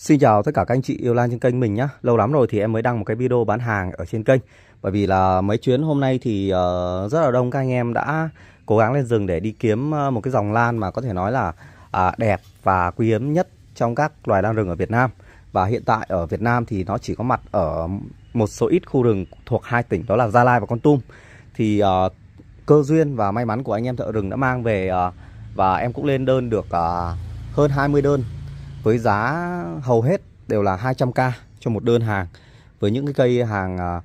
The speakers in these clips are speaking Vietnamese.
Xin chào tất cả các anh chị yêu lan trên kênh mình nhé. Lâu lắm rồi thì em mới đăng một cái video bán hàng ở trên kênh. Bởi vì là mấy chuyến hôm nay thì ờ, rất là đông các anh em đã cố gắng lên rừng để đi kiếm ờ, một cái dòng lan mà có thể nói là à, đẹp và quý hiếm nhất trong các loài lan rừng ở Việt Nam. Và hiện tại ở Việt Nam thì nó chỉ có mặt ở một số ít khu rừng thuộc hai tỉnh đó là Gia Lai và Con Tum. Thì ờ, cơ duyên và may mắn của anh em thợ rừng đã mang về và em cũng lên đơn được uh, hơn 20 đơn với giá hầu hết đều là 200k cho một đơn hàng với những cái cây hàng à,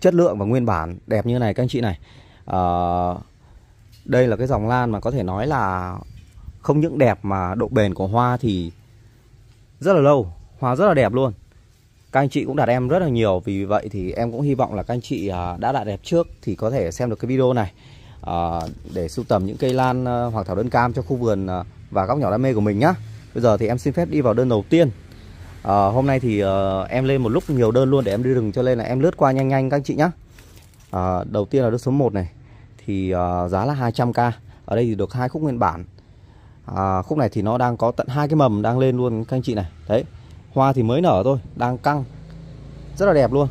chất lượng và nguyên bản đẹp như này các anh chị này à, đây là cái dòng lan mà có thể nói là không những đẹp mà độ bền của hoa thì rất là lâu hoa rất là đẹp luôn các anh chị cũng đặt em rất là nhiều vì vậy thì em cũng hy vọng là các anh chị à, đã đặt đẹp trước thì có thể xem được cái video này à, để sưu tầm những cây lan ờ, hoặc thảo đơn cam cho khu vườn à, và góc nhỏ đam mê của mình nhé Bây giờ thì em xin phép đi vào đơn đầu tiên à, Hôm nay thì à, em lên một lúc nhiều đơn luôn để em đi rừng cho nên là em lướt qua nhanh nhanh các anh chị nhé à, ờ, Đầu tiên là đơn số 1 này Thì à, giá là 200k Ở đây thì được hai khúc nguyên bản à, Khúc này thì nó đang có tận hai cái mầm đang lên luôn các anh chị này Đấy Hoa thì mới nở thôi Đang căng Rất là đẹp luôn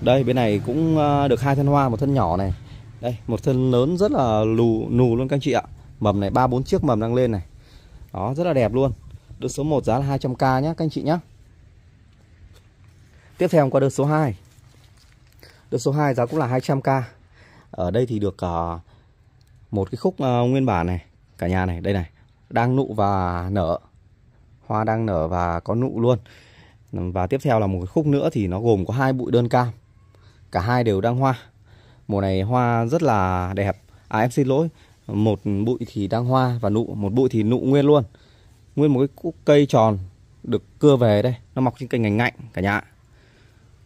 Đây bên này cũng được hai thân hoa Một thân nhỏ này Đây một thân lớn rất là lù nù luôn các anh chị ạ Mầm này ba bốn chiếc mầm đang lên này đó rất là đẹp luôn Đợt số 1 giá là 200k nhé các anh chị nhé Tiếp theo qua đợt số 2 Đợt số 2 giá cũng là 200k Ở đây thì được uh, một cái khúc uh, nguyên bản này Cả nhà này, đây này Đang nụ và nở Hoa đang nở và có nụ luôn Và tiếp theo là một cái khúc nữa thì nó gồm có hai bụi đơn cam Cả hai đều đang hoa Mùa này hoa rất là đẹp À em xin lỗi một bụi thì đang hoa và nụ một bụi thì nụ nguyên luôn nguyên một cái cây tròn được cưa về đây nó mọc trên cành ngành ngạnh cả nhà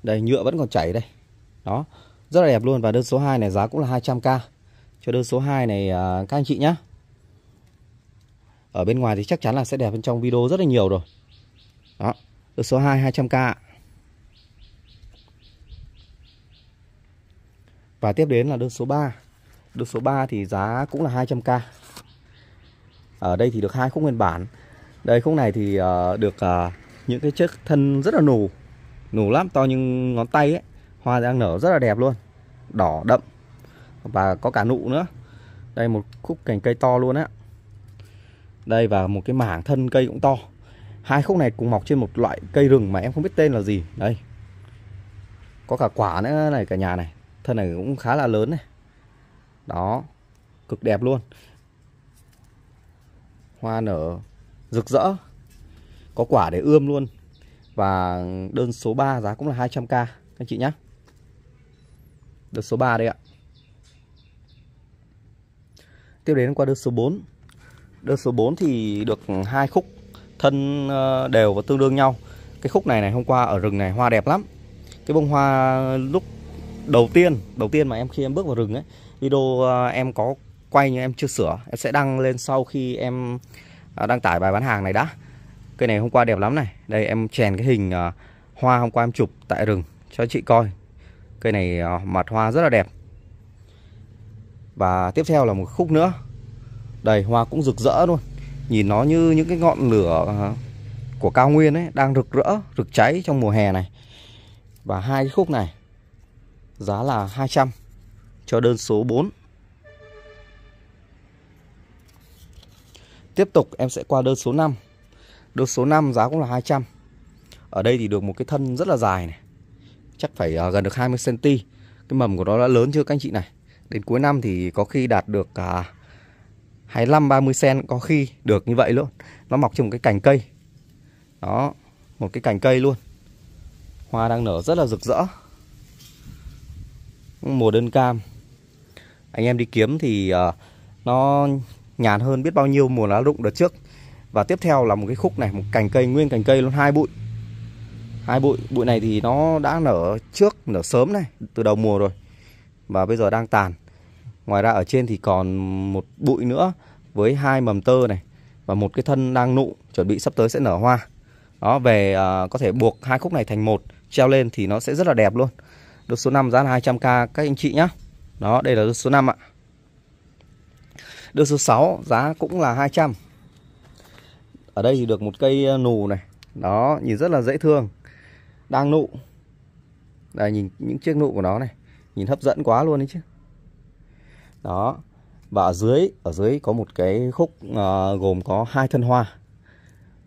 đây nhựa vẫn còn chảy đây đó rất là đẹp luôn và đơn số 2 này giá cũng là 200k cho đơn số 2 này à, các anh chị nhé ở bên ngoài thì chắc chắn là sẽ đẹp bên trong video rất là nhiều rồi đó đơn số 2 200k và tiếp đến là đơn số 3 được số 3 thì giá cũng là 200k Ở đây thì được hai khúc nguyên bản Đây khúc này thì uh, được uh, những cái chiếc thân rất là nù Nù lắm to nhưng ngón tay ấy Hoa đang nở rất là đẹp luôn Đỏ đậm Và có cả nụ nữa Đây một khúc cành cây to luôn á Đây và một cái mảng thân cây cũng to Hai khúc này cùng mọc trên một loại cây rừng mà em không biết tên là gì Đây Có cả quả nữa này cả nhà này Thân này cũng khá là lớn này đó cực đẹp luôn hoa nở rực rỡ có quả để ươm luôn và đơn số 3 giá cũng là 200k các anh chị nhé đơn số 3 đây ạ tiếp đến qua đơn số 4 đơn số 4 thì được hai khúc thân ờ, đều và tương đương nhau cái khúc này này hôm qua ở rừng này hoa đẹp lắm cái bông hoa lúc đầu tiên đầu tiên mà em khi em bước vào rừng ấy video ờ, em có quay nhưng em chưa sửa em sẽ đăng lên sau khi em ờ, đăng tải bài bán hàng này đã cây này hôm qua đẹp lắm này đây em chèn cái hình ờ, hoa hôm qua em chụp tại rừng cho chị coi cây này mặt hoa rất là đẹp và tiếp theo là một khúc nữa đây hoa cũng rực rỡ luôn nhìn nó như những cái ngọn lửa của cao nguyên ấy đang rực rỡ rực cháy trong mùa hè này và hai cái khúc này giá là 200 cho đơn số 4. Tiếp tục em sẽ qua đơn số 5. Đơn số 5 giá cũng là 200. Ở đây thì được một cái thân rất là dài này. Chắc phải à, gần được 20 cm. Cái mầm của nó đã lớn chưa các anh chị này. Đến cuối năm thì có khi đạt được cả 25 30 cm có khi được như vậy luôn. Nó mọc trên một cái cành cây. Đó, một cái cành cây luôn. Hoa đang nở rất là rực rỡ. Mùa đơn cam anh em đi kiếm thì uh, nó nhàn hơn biết bao nhiêu mùa lá rụng đợt trước và tiếp theo là một cái khúc này một cành cây nguyên cành cây luôn hai bụi hai bụi bụi này thì nó đã nở trước nở sớm này từ đầu mùa rồi và bây giờ đang tàn ngoài ra ở trên thì còn một bụi nữa với hai mầm tơ này và một cái thân đang nụ chuẩn bị sắp tới sẽ nở hoa đó về à, có thể buộc hai khúc này thành một treo lên thì nó sẽ rất là đẹp luôn được số 5 giá là 200k các anh chị nhé đó, đây là đơn số 5 ạ. Đơn số 6 giá cũng là 200. Ở đây thì được một cây ờ, nù này. Đó, nhìn rất là dễ thương. Đang nụ. Đây nhìn những chiếc nụ của nó này, nhìn hấp dẫn quá luôn đấy chứ. Đó. Và ở dưới, ở dưới có một cái khúc uh, gồm có hai thân hoa.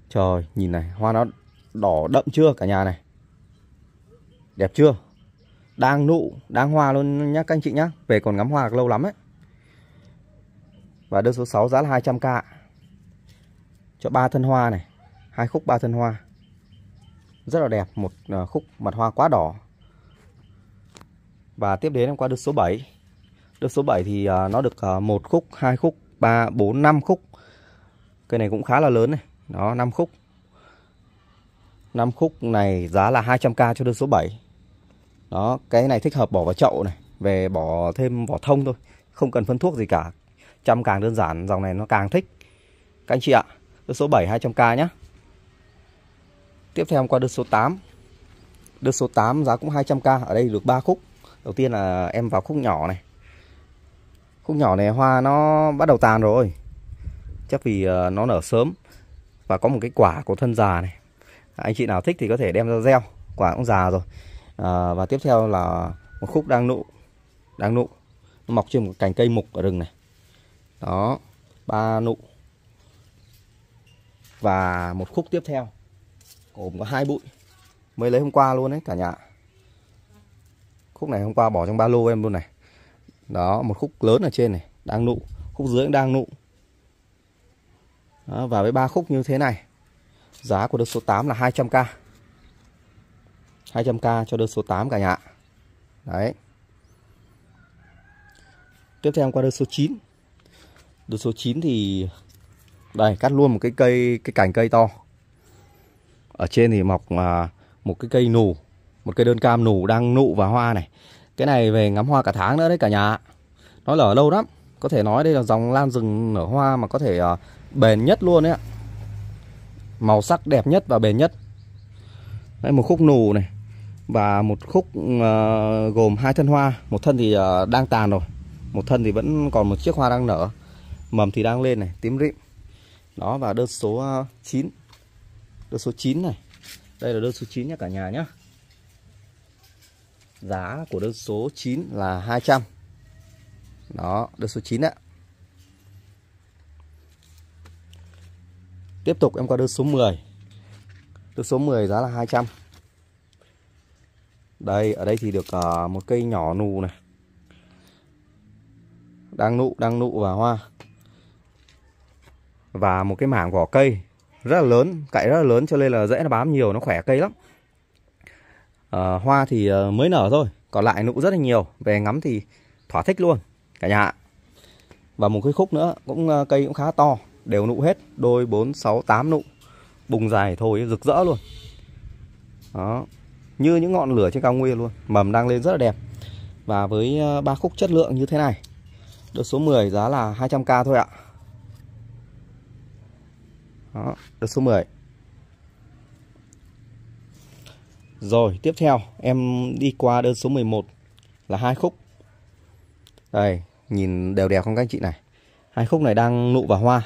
Trời, nhìn này, hoa nó đỏ đậm chưa cả nhà này. Đẹp chưa? đang nụ đang hoa luôn nhá các anh chị nhá về còn ngắm hoa lâu lắm ấy và đơn số 6 giá là 200k cho ba thân hoa này hai khúc ba thân hoa rất là đẹp một à, khúc mặt hoa quá đỏ và tiếp đến em qua đơn số 7 đơn số 7 thì à, nó được à, một khúc hai khúc 3 4 5 khúc cây này cũng khá là lớn này đó 5 khúc 5 khúc này giá là 200k cho đơn số 7 đó cái này thích hợp bỏ vào chậu này về bỏ thêm vỏ thông thôi không cần phân thuốc gì cả chăm càng đơn giản dòng này nó càng thích các anh chị ạ đơn số 7 200k nhé tiếp theo qua đơn số 8 đơn số 8 giá cũng 200k ở đây được 3 khúc đầu tiên là em vào khúc nhỏ này khúc nhỏ này hoa nó bắt đầu tàn rồi chắc vì ờ, nó nở sớm và có một cái quả có thân già này anh chị nào thích thì có thể đem ra gieo quả cũng già rồi à, và tiếp theo là một khúc đang nụ đang nụ nó mọc trên một cành cây mục ở rừng này đó ba nụ và một khúc tiếp theo gồm có hai bụi mới lấy hôm qua luôn đấy cả nhà khúc này hôm qua bỏ trong ba lô em luôn này đó một khúc lớn ở trên này đang nụ khúc dưới cũng đang nụ đó, và với ba khúc như thế này giá của đợt số 8 là 200k 200k cho đơn số 8 cả nhà đấy tiếp theo qua đơn số 9 đơn số 9 thì đây cắt luôn một cái cây cái cành cây to ở trên thì mọc à, một cái cây nụ một cây đơn cam nụ đang nụ và hoa này cái này về ngắm hoa cả tháng nữa đấy cả nhà nó lở lâu lắm có thể nói đây là dòng lan rừng nở hoa mà có thể à, bền nhất luôn đấy ạ màu sắc đẹp nhất và bền nhất đây một khúc nù này và một khúc ờ, gồm hai thân hoa một thân thì ờ, đang tàn rồi một thân thì vẫn còn một chiếc hoa đang nở mầm thì đang lên này tím rịm đó và đơn số 9 ờ, đơn số 9 này đây là đơn số 9 nhé cả nhà nhé giá của đơn số 9 là 200 đó đơn số 9 ạ tiếp tục em qua đơn số 10 đơn số 10 giá là 200 đây ở đây thì được uh, một cây nhỏ nù này đang nụ đang nụ và hoa và một cái mảng vỏ cây rất là lớn cậy rất là lớn cho nên là dễ nó bám nhiều nó khỏe cây lắm à, hoa thì ờ, mới nở thôi còn lại nụ rất là nhiều về ngắm thì thỏa thích luôn cả nhà và một cái khúc nữa cũng cây cũng khá to đều nụ hết đôi bốn sáu tám nụ bùng dài thôi rực rỡ luôn đó như những ngọn lửa trên cao nguyên luôn mầm đang lên rất là đẹp và với ờ, ba khúc chất lượng như thế này đợt số 10 giá là 200k thôi ạ đó đợt số 10 rồi tiếp theo em đi qua đơn số 11 là hai khúc đây nhìn đều đều không các anh chị này hai khúc này đang nụ và hoa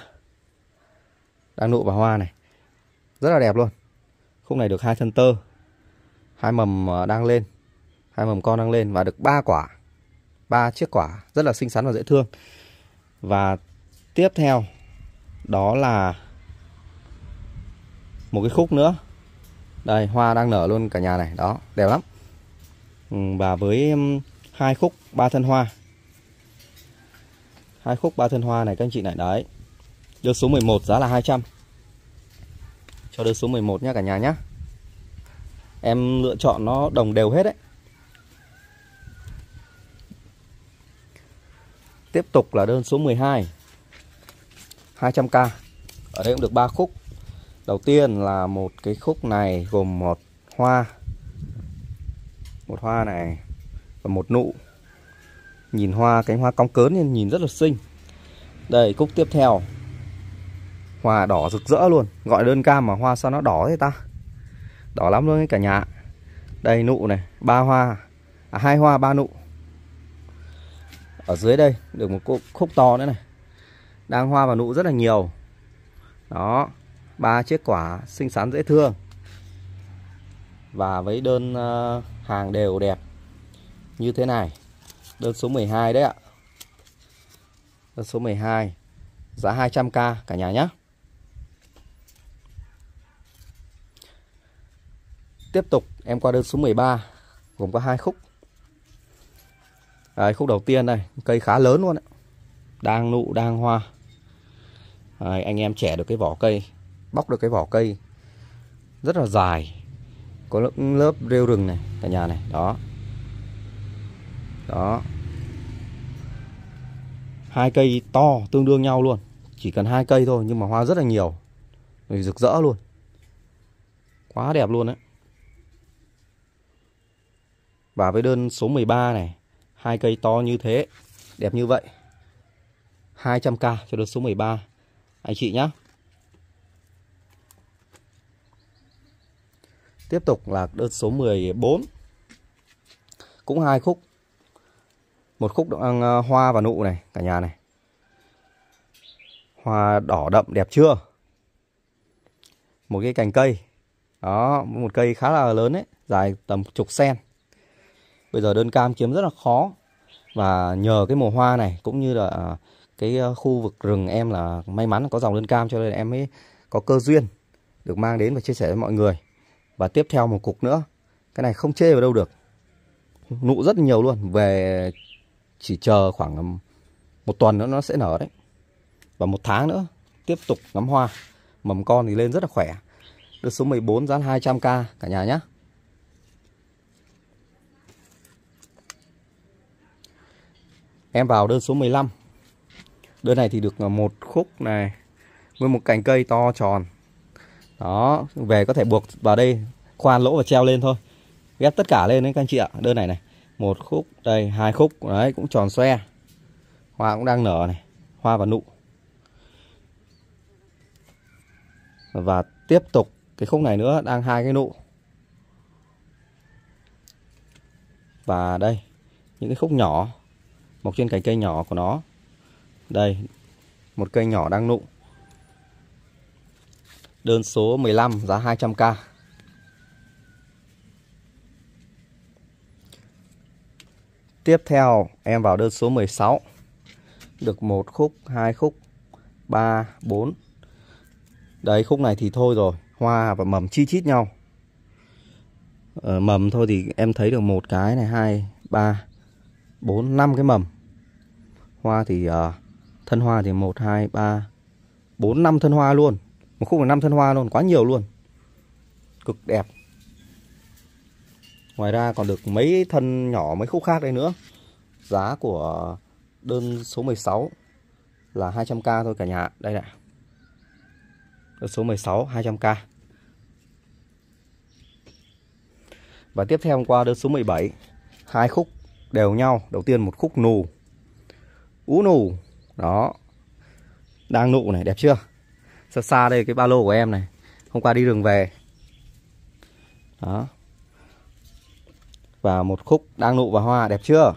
đang nụ và hoa này rất là đẹp luôn khúc này được hai thân tơ hai mầm ờ, đang lên hai mầm con đang lên và được ba quả ba chiếc quả rất là xinh xắn và dễ thương và tiếp theo đó là một cái khúc nữa đây hoa đang nở luôn cả nhà này đó đẹp lắm ừ, và với hai khúc ba thân hoa hai khúc ba thân hoa này các anh chị này đấy đưa số 11 giá là 200 cho đưa số 11 nhá cả nhà nhé em lựa chọn nó đồng đều hết đấy tiếp tục là đơn số 12 200k ở đây cũng được 3 khúc đầu tiên là một cái khúc này gồm một hoa một hoa này và một nụ nhìn hoa cánh hoa cong cớn nên nhìn rất là xinh đây khúc tiếp theo hoa đỏ rực rỡ luôn gọi đơn cam mà hoa sao nó đỏ thế ta đỏ lắm luôn cả nhà đây nụ này ba hoa à, hai hoa ba nụ ở dưới đây được một khúc to nữa này đang hoa và nụ rất là nhiều đó ba chiếc quả xinh xắn dễ thương và với đơn ờ, hàng đều đẹp như thế này đơn số 12 đấy ạ đơn số 12 giá 200k cả nhà nhé Tiếp tục em qua đơn số 13 gồm có hai khúc. Đấy, khúc đầu tiên này cây khá lớn luôn đấy. Đang nụ, đang hoa. Đấy, anh em trẻ được cái vỏ cây, bóc được cái vỏ cây rất là dài. Có lớp, lớp rêu rừng này, cả nhà này, đó. Đó. Hai cây to tương đương nhau luôn, chỉ cần hai cây thôi nhưng mà hoa rất là nhiều. rực rỡ luôn. Quá đẹp luôn đấy. Và với đơn số 13 này, hai cây to như thế, đẹp như vậy. 200k cho đơn số 13 anh chị nhé. Tiếp tục là đơn số 14. Cũng hai khúc. Một khúc đang à, hoa và nụ này, cả nhà này. Hoa đỏ đậm đẹp chưa? Một cái cành cây. Đó, một cây khá là lớn ấy dài tầm chục sen bây giờ đơn cam kiếm rất là khó và nhờ cái mùa hoa này cũng như là à, cái à, khu vực rừng em là may mắn có dòng đơn cam cho nên em mới có cơ duyên được mang đến và chia sẻ với mọi người và tiếp theo một cục nữa cái này không chê vào đâu được nụ rất nhiều luôn về chỉ chờ khoảng một tuần nữa nó sẽ nở đấy và một tháng nữa tiếp tục ngắm hoa mầm con thì lên rất là khỏe được số 14 dán 200k cả nhà nhé em vào đơn số 15 đơn này thì được ờ, một khúc này với một cành cây to tròn đó về có thể buộc vào đây khoan lỗ và treo lên thôi ghép tất cả lên đấy các anh chị ạ đơn này này một khúc đây hai khúc đấy cũng tròn xoe hoa cũng đang nở này hoa và nụ và tiếp tục cái khúc này nữa đang hai cái nụ và đây những cái khúc nhỏ mọc trên cành cây nhỏ của nó đây một cây nhỏ đang nụ đơn số 15 giá 200k tiếp theo em vào đơn số 16 được một khúc hai khúc 3 4 đấy khúc này thì thôi rồi hoa và mầm chi chít nhau ở ờ, mầm thôi thì em thấy được một cái này hai ba bốn năm cái mầm hoa thì uh, thân hoa thì một hai ba bốn năm thân hoa luôn một khúc là năm thân hoa luôn quá nhiều luôn cực đẹp ngoài ra còn được mấy thân nhỏ mấy khúc khác đây nữa giá của đơn số 16 là 200k thôi cả nhà đây này đơn số 16 200k và tiếp theo hôm qua đơn số 17 hai khúc đều nhau đầu tiên một khúc nù ú nù đó đang nụ này đẹp chưa xa xa đây cái ba lô của em này hôm qua đi đường về đó và một khúc đang nụ và hoa đẹp chưa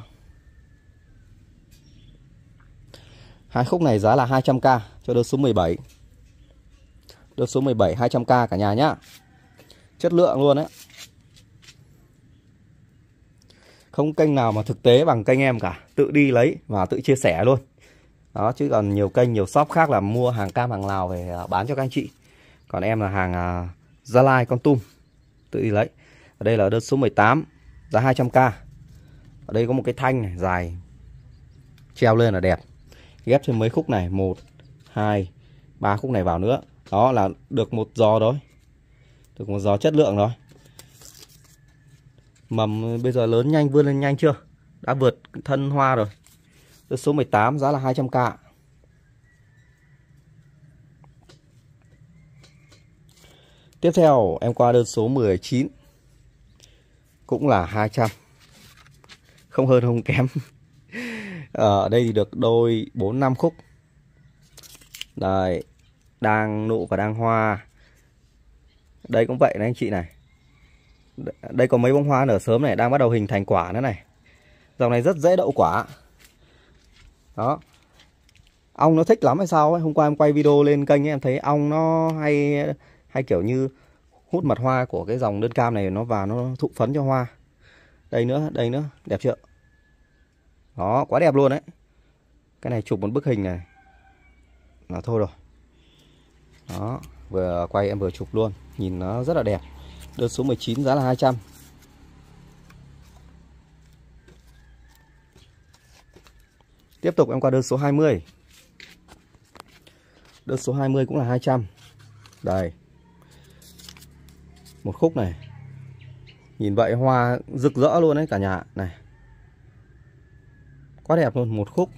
hai khúc này giá là 200k cho đơn số 17 đơn số 17 200k cả nhà nhá chất lượng luôn đấy không kênh nào mà thực tế bằng kênh em cả tự đi lấy và tự chia sẻ luôn đó chứ còn nhiều kênh nhiều shop khác là mua hàng cam hàng lào về à, bán cho các anh chị còn em là hàng à, gia lai con tum tự đi lấy ở đây là đơn số 18 giá 200k ở đây có một cái thanh này, dài treo lên là đẹp ghép thêm mấy khúc này một hai ba khúc này vào nữa đó là được một giò thôi, được một giò chất lượng rồi Mầm bây giờ lớn nhanh vươn lên nhanh chưa? Đã vượt thân hoa rồi. Số 18 giá là 200k. Tiếp theo em qua đơn số 19. Cũng là 200. Không hơn không kém. Ở đây thì được đôi 4 5 khúc. Đấy, đang nụ và đang hoa. Đây cũng vậy đấy anh chị này. Đây có mấy bông hoa nở sớm này Đang bắt đầu hình thành quả nữa này Dòng này rất dễ đậu quả Đó Ong nó thích lắm hay sao ấy Hôm qua em quay video lên kênh ấy, em thấy ong nó hay Hay kiểu như hút mật hoa của cái dòng đơn cam này nó vào nó thụ phấn cho hoa đây nữa đây nữa đẹp chưa đó quá đẹp luôn đấy cái này chụp một bức hình này là thôi rồi đó vừa quay em vừa chụp luôn nhìn nó rất là đẹp Đơn số 19 giá là 200 Tiếp tục em qua đơn số 20 Đơn số 20 cũng là 200 Đây Một khúc này Nhìn vậy hoa rực rỡ luôn đấy cả nhà Này Quá đẹp luôn một khúc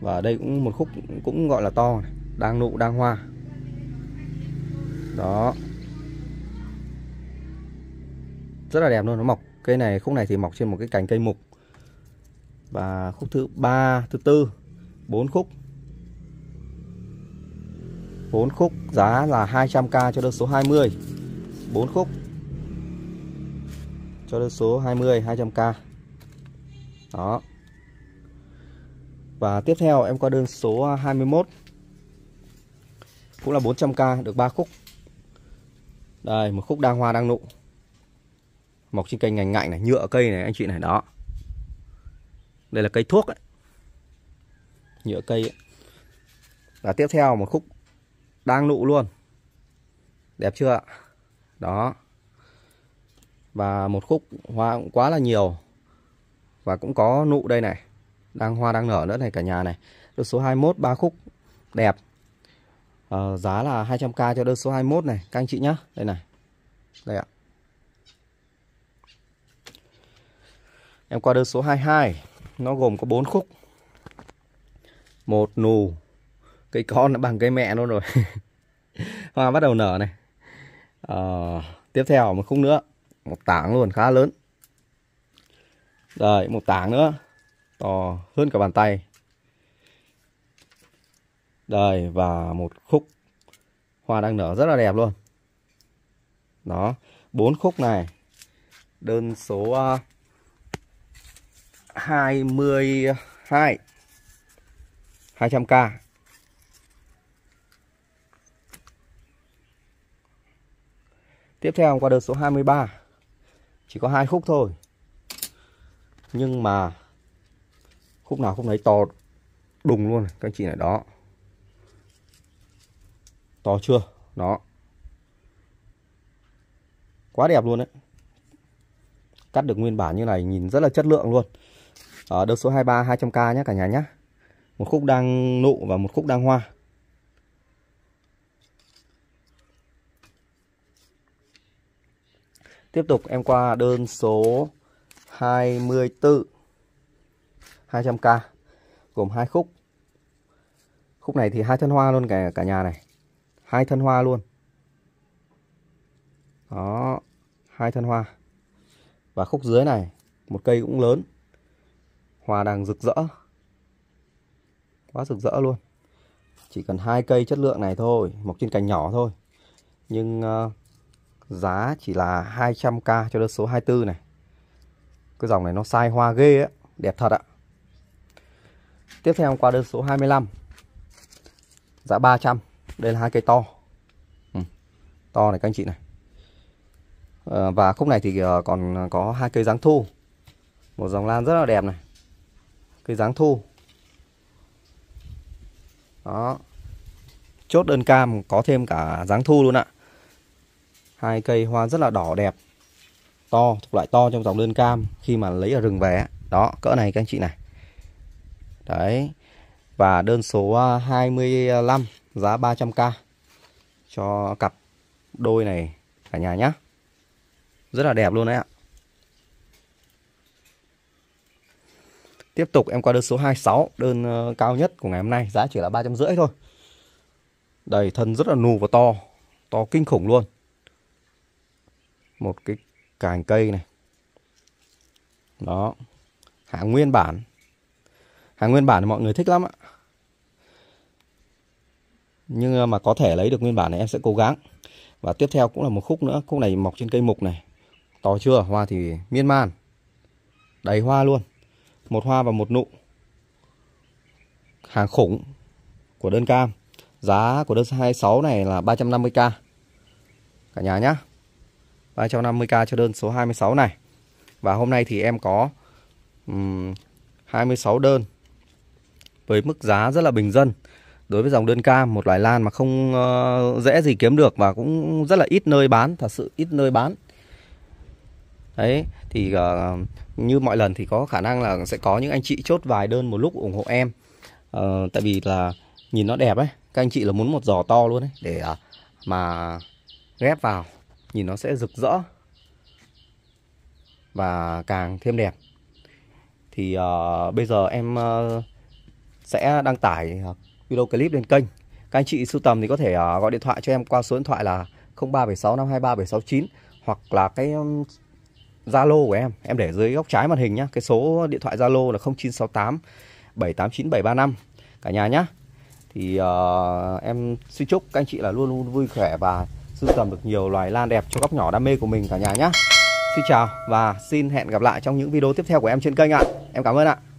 Và đây cũng một khúc cũng gọi là to này. Đang nụ đang hoa Đó rất là đẹp luôn nó mọc cây này khúc này thì mọc trên một cái cành cây mục và khúc thứ ba thứ tư bốn khúc bốn khúc giá là 200k cho đơn số 20 bốn khúc cho đơn số 20 200k đó và tiếp theo em qua đơn số 21 cũng là 400k được ba khúc đây một khúc đang hoa đang nụ mọc trên cây ngành ngạnh này nhựa cây này anh chị này đó đây là cây thuốc ấy. nhựa cây ấy. và tiếp theo một khúc đang nụ luôn đẹp chưa ạ đó và một khúc hoa cũng quá là nhiều và cũng có nụ đây này đang hoa đang nở nữa này cả nhà này đơn số 21 ba khúc đẹp à, giá là 200k cho đơn số 21 này các anh chị nhá đây này đây ạ Em qua đơn số 22 Nó gồm có 4 khúc một nù Cây con nó bằng cây mẹ luôn rồi Hoa bắt đầu nở này à, Tiếp theo một khúc nữa Một tảng luôn khá lớn Rồi một tảng nữa To hơn cả bàn tay Đây và một khúc Hoa đang nở rất là đẹp luôn Đó bốn khúc này Đơn số uh, 22 200k Tiếp theo qua đợt số 23 Chỉ có hai khúc thôi Nhưng mà Khúc nào khúc nấy to Đùng luôn các anh chị này đó To chưa Đó Quá đẹp luôn đấy Cắt được nguyên bản như này Nhìn rất là chất lượng luôn ở ờ, đơn số 23 200k nhé cả nhà nhé một khúc đang nụ và một khúc đang hoa tiếp tục em qua đơn số 24 200k gồm hai khúc khúc này thì hai thân hoa luôn cả cả nhà này hai thân hoa luôn đó hai thân hoa và khúc dưới này một cây cũng lớn hoa đang rực rỡ quá rực rỡ luôn chỉ cần hai cây chất lượng này thôi mọc trên cành nhỏ thôi nhưng uh, giá chỉ là 200k cho đơn số 24 này cái dòng này nó sai hoa ghê á đẹp thật ạ tiếp theo qua đơn số 25 giá 300 đây là hai cây to ừ. to này các anh chị này ờ, và khúc này thì ờ, còn có hai cây dáng thu một dòng lan rất là đẹp này cái dáng thu, đó chốt đơn cam có thêm cả dáng thu luôn ạ hai cây hoa rất là đỏ đẹp to thuộc loại to trong dòng đơn cam khi mà lấy ở rừng về đó cỡ này các anh chị này đấy và đơn số 25 à, giá 300k cho cặp đôi này cả nhà nhé rất là đẹp luôn đấy ạ Tiếp tục em qua đơn số 26, đơn ờ, cao nhất của ngày hôm nay, giá chỉ là 350 thôi. đây thân rất là nù và to, to kinh khủng luôn. Một cái cành cây này. Đó. Hàng nguyên bản. Hàng nguyên bản thì mọi người thích lắm ạ. Nhưng ờ, mà có thể lấy được nguyên bản này em sẽ cố gắng. Và tiếp theo cũng là một khúc nữa, khúc này mọc trên cây mục này. To chưa? Hoa thì miên man. Đầy hoa luôn một hoa và một nụ hàng khủng của đơn cam giá của đơn 26 này là 350k cả nhà nhá 350k cho đơn số 26 này và hôm nay thì em có um, 26 đơn với mức giá rất là bình dân đối với dòng đơn cam một loài lan mà không uh, dễ gì kiếm được và cũng rất là ít nơi bán thật sự ít nơi bán đấy thì uh, như mọi lần thì có khả năng là sẽ có những anh chị chốt vài đơn một lúc ủng hộ em ờ, tại vì là nhìn nó đẹp ấy các anh chị là muốn một giò to luôn ấy để à, mà ghép vào nhìn nó sẽ rực rỡ và càng thêm đẹp thì uh, bây giờ em uh, sẽ đăng tải à, video clip lên kênh các anh chị sưu tầm thì có thể uh, gọi điện thoại cho em qua số điện thoại là 0376523769 hoặc là cái Zalo của em, em để dưới góc trái màn hình nhá. Cái số điện thoại Zalo là 0968 789735 cả nhà nhá. Thì uh, em xin chúc các anh chị là luôn luôn vui khỏe và sưu tầm được nhiều loài lan đẹp cho góc nhỏ đam mê của mình cả nhà nhá. Xin chào và xin hẹn gặp lại trong những video tiếp theo của em trên kênh ạ. Em cảm ơn ạ.